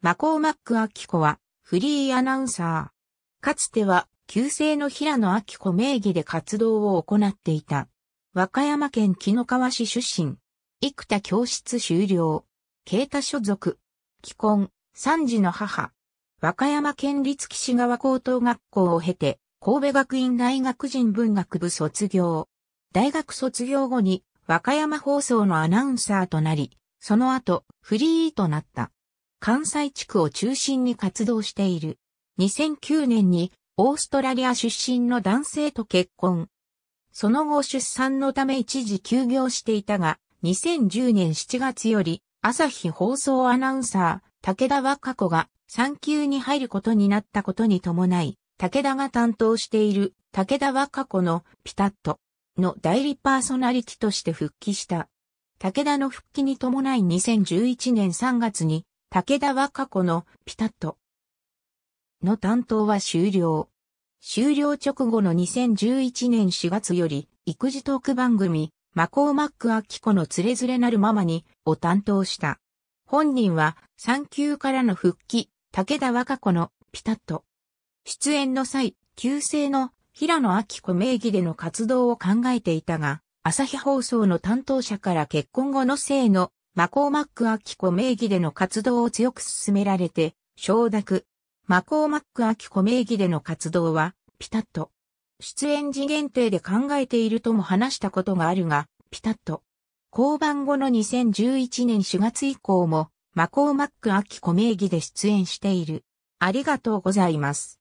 マコーマック・アキコは、フリーアナウンサー。かつては、旧姓の平野アキコ名義で活動を行っていた。和歌山県木の川市出身。幾田教室修了。慶太所属。既婚、三児の母。和歌山県立岸川高等学校を経て、神戸学院大学人文学部卒業。大学卒業後に、和歌山放送のアナウンサーとなり、その後、フリーとなった。関西地区を中心に活動している。2009年にオーストラリア出身の男性と結婚。その後出産のため一時休業していたが、2010年7月より朝日放送アナウンサー、武田和歌子が産休に入ることになったことに伴い、武田が担当している武田和歌子のピタットの代理パーソナリティとして復帰した。武田の復帰に伴い2011年3月に武田和歌子のピタットの担当は終了。終了直後の2011年4月より育児トーク番組マコーマックアキコのつれづれなるママにを担当した。本人は産休からの復帰、武田和歌子のピタット。出演の際、旧姓の平野明子名義での活動を考えていたが、朝日放送の担当者から結婚後の性のマコーマック・アキコ名義での活動を強く進められて、承諾。マコーマック・アキコ名義での活動は、ピタッと。出演時限定で考えているとも話したことがあるが、ピタッと。降板後の2011年4月以降も、マコーマック・アキコ名義で出演している。ありがとうございます。